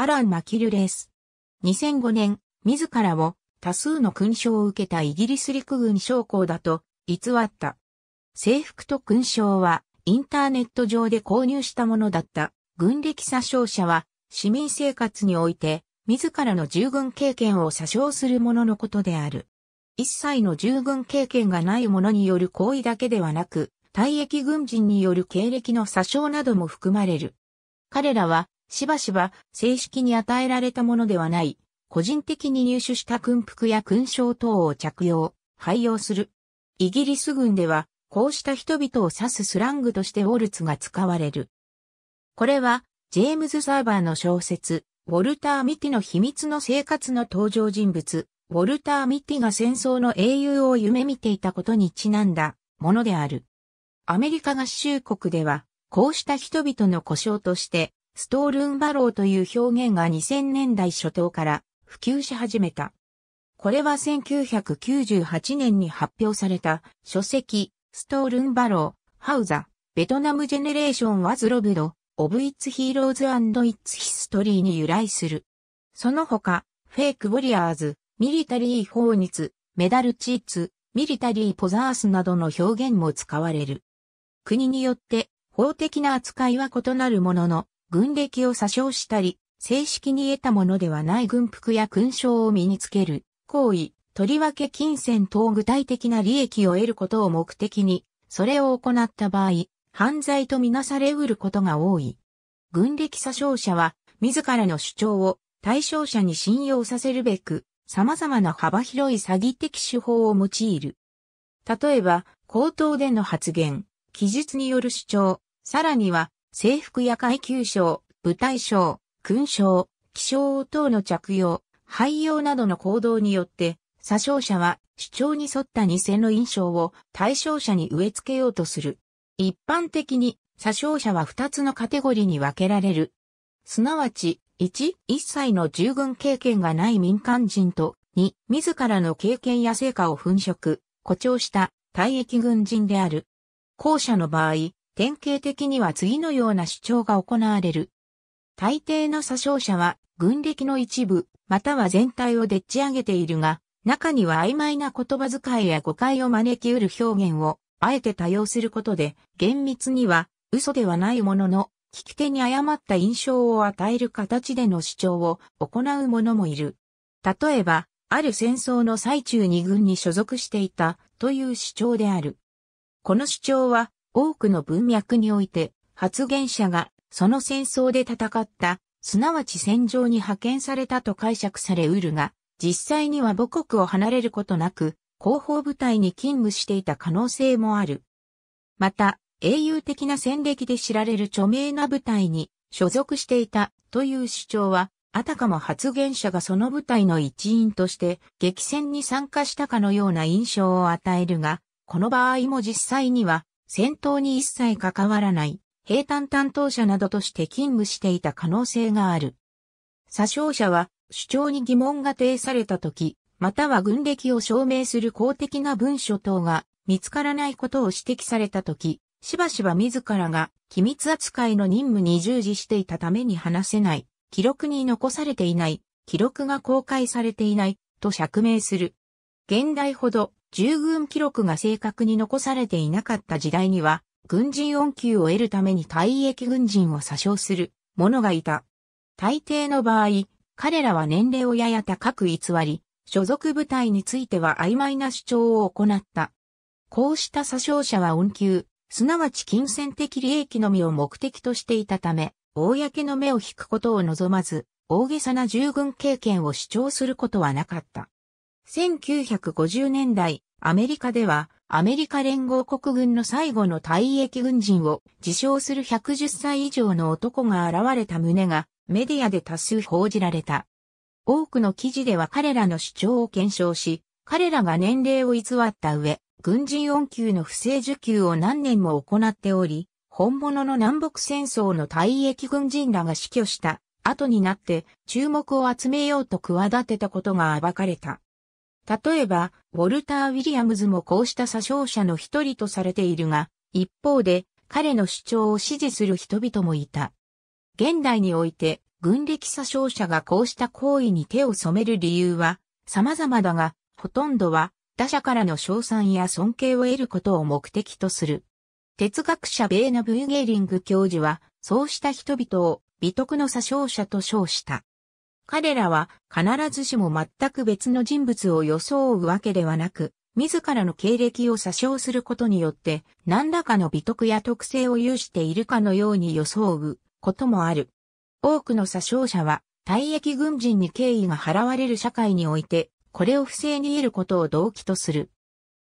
アラン・マキルレース。2005年、自らを多数の勲章を受けたイギリス陸軍将校だと偽った。制服と勲章はインターネット上で購入したものだった軍歴詐称者は市民生活において自らの従軍経験を詐称するもののことである。一切の従軍経験がない者による行為だけではなく、退役軍人による経歴の詐称なども含まれる。彼らはしばしば正式に与えられたものではない、個人的に入手した軍服や勲章等を着用、廃用する。イギリス軍では、こうした人々を指すスラングとしてウォルツが使われる。これは、ジェームズ・サーバーの小説、ウォルター・ミティの秘密の生活の登場人物、ウォルター・ミティが戦争の英雄を夢見ていたことにちなんだものである。アメリカ合衆国では、こうした人々の故障として、ストールンバローという表現が2000年代初頭から普及し始めた。これは1998年に発表された書籍、ストールンバロー、ハウザ、ベトナムジェネレーションはズロブド、オブイッツヒーローズイッツヒストリーに由来する。その他、フェイクウォリアーズ、ミリタリー法律、メダルチーツ、ミリタリーポザースなどの表現も使われる。国によって法的な扱いは異なるものの、軍歴を詐称したり、正式に得たものではない軍服や勲章を身につける、行為、とりわけ金銭等具体的な利益を得ることを目的に、それを行った場合、犯罪とみなされうることが多い。軍歴詐称者は、自らの主張を対象者に信用させるべく、様々な幅広い詐欺的手法を用いる。例えば、口頭での発言、記述による主張、さらには制服や階級章、舞台章、勲章、気象等の着用、廃用などの行動によって、詐称者は主張に沿った偽の印象を対象者に植え付けようとする。一般的に、詐称者は2つのカテゴリーに分けられる。すなわち、1、一切の従軍経験がない民間人と、2、自らの経験や成果を粉飾、誇張した退役軍人である。後者の場合、典型的には次のような主張が行われる。大抵の詐称者は、軍歴の一部、または全体をでっち上げているが、中には曖昧な言葉遣いや誤解を招き得る表現を、あえて多用することで、厳密には、嘘ではないものの、聞き手に誤った印象を与える形での主張を行う者もいる。例えば、ある戦争の最中に軍に所属していたという主張である。この主張は多くの文脈において、発言者がその戦争で戦った、すなわち戦場に派遣されたと解釈されうるが、実際には母国を離れることなく、広報部隊に勤務していた可能性もある。また、英雄的な戦歴で知られる著名な部隊に所属していたという主張は、あたかも発言者がその部隊の一員として激戦に参加したかのような印象を与えるが、この場合も実際には戦闘に一切関わらない兵隊担当者などとして勤務していた可能性がある。詐称者は主張に疑問が呈された時、または軍歴を証明する公的な文書等が見つからないことを指摘された時、しばしば自らが機密扱いの任務に従事していたために話せない、記録に残されていない、記録が公開されていないと釈明する。現代ほど従軍記録が正確に残されていなかった時代には、軍人恩給を得るために退役軍人を詐称する者がいた。大抵の場合、彼らは年齢をやや高く偽り、所属部隊については曖昧な主張を行った。こうした詐称者は恩給、すなわち金銭的利益のみを目的としていたため、公の目を引くことを望まず、大げさな従軍経験を主張することはなかった。1950年代、アメリカでは、アメリカ連合国軍の最後の退役軍人を自称する110歳以上の男が現れた旨がメディアで多数報じられた。多くの記事では彼らの主張を検証し、彼らが年齢を偽った上、軍人恩給の不正受給を何年も行っており、本物の南北戦争の退役軍人らが死去した後になって注目を集めようと企てたことが暴かれた。例えば、ウォルター・ウィリアムズもこうした詐称者の一人とされているが、一方で、彼の主張を支持する人々もいた。現代において、軍歴詐称者がこうした行為に手を染める理由は、様々だが、ほとんどは、他者からの賞賛や尊敬を得ることを目的とする。哲学者ベーナ・ブーゲーリング教授は、そうした人々を美徳の詐称者と称した。彼らは必ずしも全く別の人物を装うわけではなく、自らの経歴を詐称することによって、何らかの美徳や特性を有しているかのように装うこともある。多くの詐称者は、退役軍人に敬意が払われる社会において、これを不正に得ることを動機とする。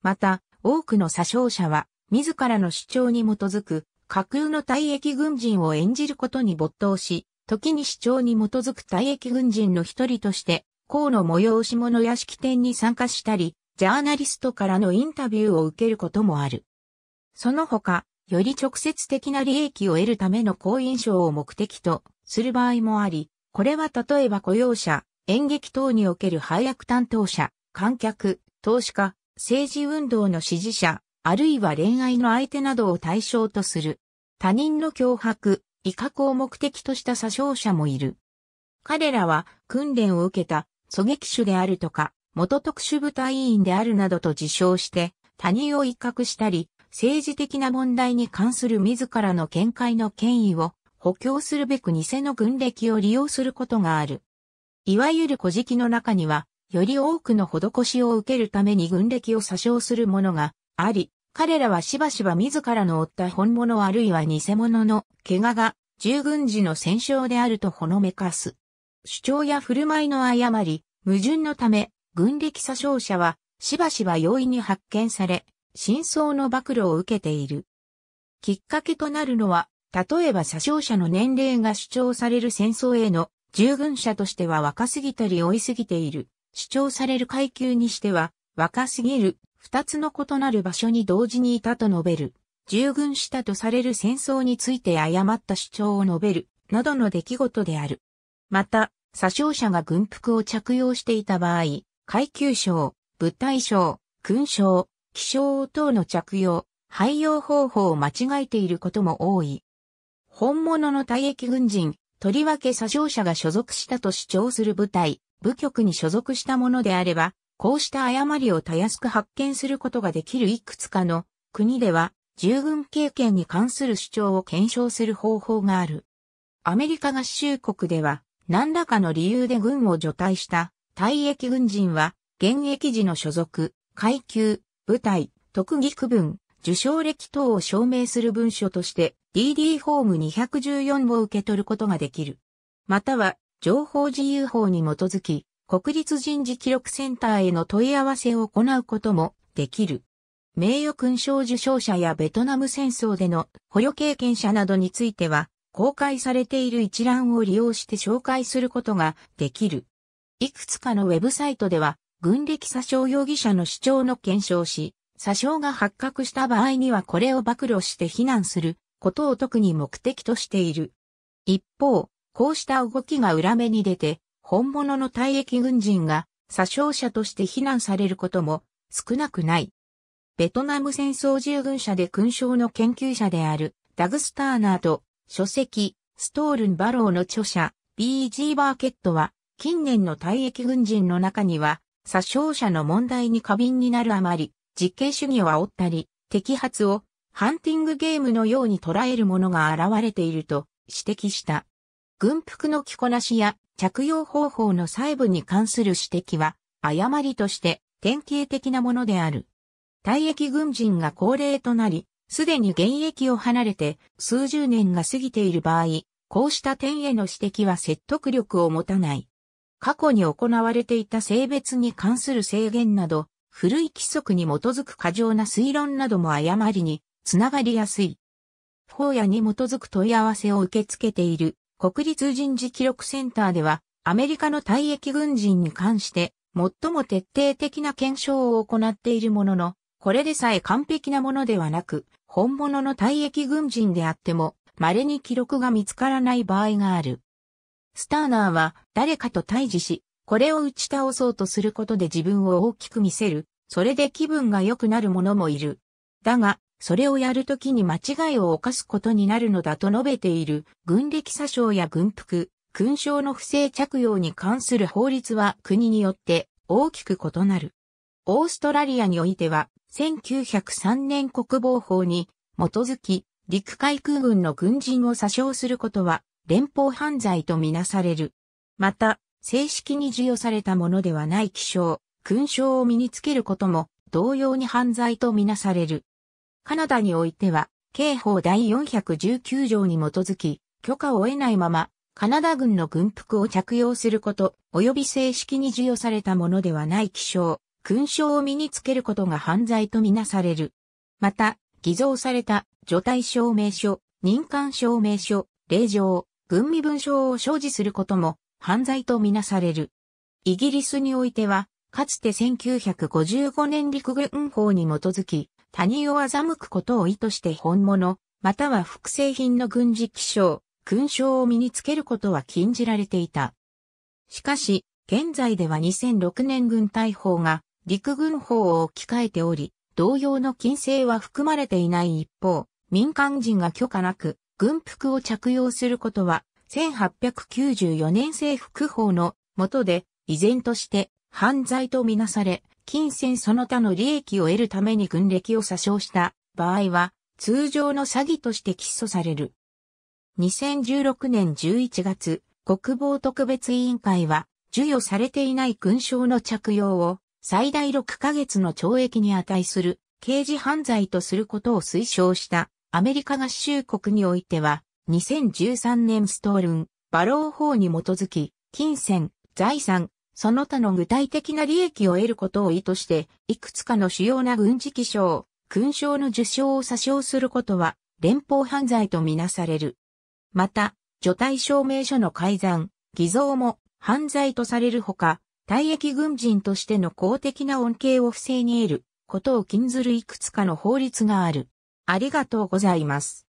また、多くの詐称者は、自らの主張に基づく、架空の退役軍人を演じることに没頭し、時に主張に基づく退役軍人の一人として、河野催し物や式典に参加したり、ジャーナリストからのインタビューを受けることもある。その他、より直接的な利益を得るための好印象を目的とする場合もあり、これは例えば雇用者、演劇等における配役担当者、観客、投資家、政治運動の支持者、あるいは恋愛の相手などを対象とする。他人の脅迫、威嚇を目的とした詐称者もいる。彼らは訓練を受けた狙撃手であるとか、元特殊部隊員であるなどと自称して、他人を威嚇したり、政治的な問題に関する自らの見解の権威を補強するべく偽の軍歴を利用することがある。いわゆる古事記の中には、より多くの施しを受けるために軍歴を詐称するものがあり、彼らはしばしば自らの負った本物あるいは偽物の怪我が従軍時の戦勝であるとほのめかす。主張や振る舞いの誤り、矛盾のため、軍歴詐称者はしばしば容易に発見され、真相の暴露を受けている。きっかけとなるのは、例えば詐称者の年齢が主張される戦争への従軍者としては若すぎたり老いすぎている。主張される階級にしては若すぎる二つの異なる場所に同時にいたと述べる。従軍したとされる戦争について誤った主張を述べる、などの出来事である。また、殺傷者が軍服を着用していた場合、階級章、部隊章、勲章、気象等の着用、配用方法を間違えていることも多い。本物の退役軍人、とりわけ殺傷者が所属したと主張する部隊、部局に所属したものであれば、こうした誤りをたやすく発見することができるいくつかの国では従軍経験に関する主張を検証する方法がある。アメリカ合衆国では何らかの理由で軍を除隊した退役軍人は現役時の所属、階級、部隊、特技区分、受賞歴等を証明する文書として DD ホーム214を受け取ることができる。または情報自由法に基づき国立人事記録センターへの問い合わせを行うこともできる。名誉勲章受章者やベトナム戦争での捕虜経験者などについては、公開されている一覧を利用して紹介することができる。いくつかのウェブサイトでは、軍歴詐称容疑者の主張の検証し、詐称が発覚した場合にはこれを暴露して非難することを特に目的としている。一方、こうした動きが裏目に出て、本物の退役軍人が殺傷者として非難されることも少なくない。ベトナム戦争従軍者で勲章の研究者であるダグスターナーと書籍ストールンバローの著者 B.G. バーケットは近年の退役軍人の中には殺傷者の問題に過敏になるあまり実刑主義を煽ったり摘発をハンティングゲームのように捉えるものが現れていると指摘した。軍服の着こなしや着用方法の細部に関する指摘は、誤りとして典型的なものである。退役軍人が高齢となり、すでに現役を離れて数十年が過ぎている場合、こうした点への指摘は説得力を持たない。過去に行われていた性別に関する制限など、古い規則に基づく過剰な推論なども誤りにつながりやすい。法やに基づく問い合わせを受け付けている国立人事記録センターでは、アメリカの退役軍人に関して、最も徹底的な検証を行っているものの、これでさえ完璧なものではなく、本物の退役軍人であっても、稀に記録が見つからない場合がある。スターナーは誰かと対峙し、これを打ち倒そうとすることで自分を大きく見せる、それで気分が良くなる者もいる。だが、それをやるときに間違いを犯すことになるのだと述べている、軍歴詐称や軍服、勲章の不正着用に関する法律は国によって大きく異なる。オーストラリアにおいては、1903年国防法に基づき、陸海空軍の軍人を詐称することは、連邦犯罪とみなされる。また、正式に授与されたものではない気章、勲章を身につけることも、同様に犯罪とみなされる。カナダにおいては、刑法第419条に基づき、許可を得ないまま、カナダ軍の軍服を着用すること、及び正式に授与されたものではない気象、勲章を身につけることが犯罪とみなされる。また、偽造された除隊証明書、任官証明書、令状、軍身分証を所持することも犯罪とみなされる。イギリスにおいては、かつて1955年陸軍法に基づき、他人を欺くことを意図して本物、または複製品の軍事気象、勲章を身につけることは禁じられていた。しかし、現在では2006年軍隊法が陸軍法を置き換えており、同様の禁制は含まれていない一方、民間人が許可なく軍服を着用することは、1894年制服法の下で、依然として犯罪とみなされ、金銭その他の利益を得るために軍歴を詐称した場合は、通常の詐欺として起訴される。2016年11月、国防特別委員会は、授与されていない勲章の着用を最大6ヶ月の懲役に値する刑事犯罪とすることを推奨したアメリカ合衆国においては2013年ストールン、バロー法に基づき金銭、財産、その他の具体的な利益を得ることを意図して、いくつかの主要な軍事記章、勲章の受章を詐称することは、連邦犯罪とみなされる。また、除隊証明書の改ざん、偽造も犯罪とされるほか、退役軍人としての公的な恩恵を不正に得ることを禁ずるいくつかの法律がある。ありがとうございます。